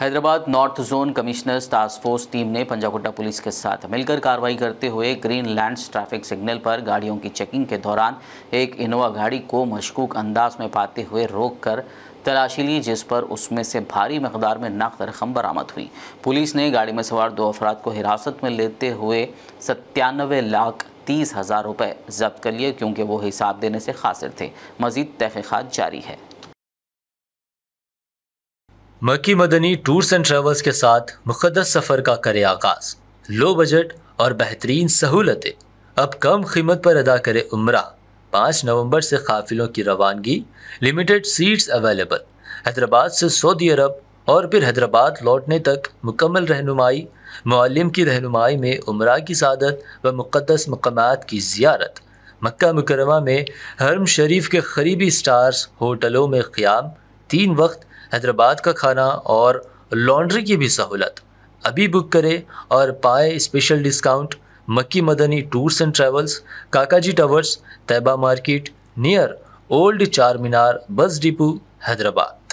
Hyderabad north zone commissioner's task force team ने Panjagutta police के साथ मिलकर कार्रवाई करते हुए ग्रीन लैंड ट्रैफिक सिग्नल पर गाड़ियों की चेकिंग के दौरान एक इनोवा गाड़ी को मशकूक अंदाज में पाते हुए रोककर तलाशी ली जिस पर उसमें से भारी मकदार में नकद रकम बरामद हुई पुलिस ने गाड़ी में सवार दो अफराद को हिरासत में लेते हुए सत्तानवे लाख तीस हज़ार रुपये जब्त कर लिए क्योंकि वो हिसाब देने से खासिर थे मजीद तहकीक़ात जारी है मक्की मदनी टूर्स एंड ट्रेवल्स के साथ मुकदस सफ़र का करे आगाज लो बजट और बेहतरीन सहूलतें अब कम कीमत पर अदा करे उम्र पाँच नवंबर से काफिलों की रवानगी लिमिटेड सीट्स अवेलेबल हैदराबाद से सऊदी अरब और फिर हैदराबाद लौटने तक मुकम्मल रहनुमाई मालम की रहनुमाई में उम्र की सदत व मुक़दस मकाम की जियारत मक्का मुकरमा में हरम शरीफ के करीबी स्टार्स होटलों में क़्याम तीन वक्त हैदराबाद का खाना और लॉन्ड्री की भी सहूलत अभी बुक करें और पाए special discount Makki Madni tours and travels Kakaji towers Taiba market near old Charminar bus depot Hyderabad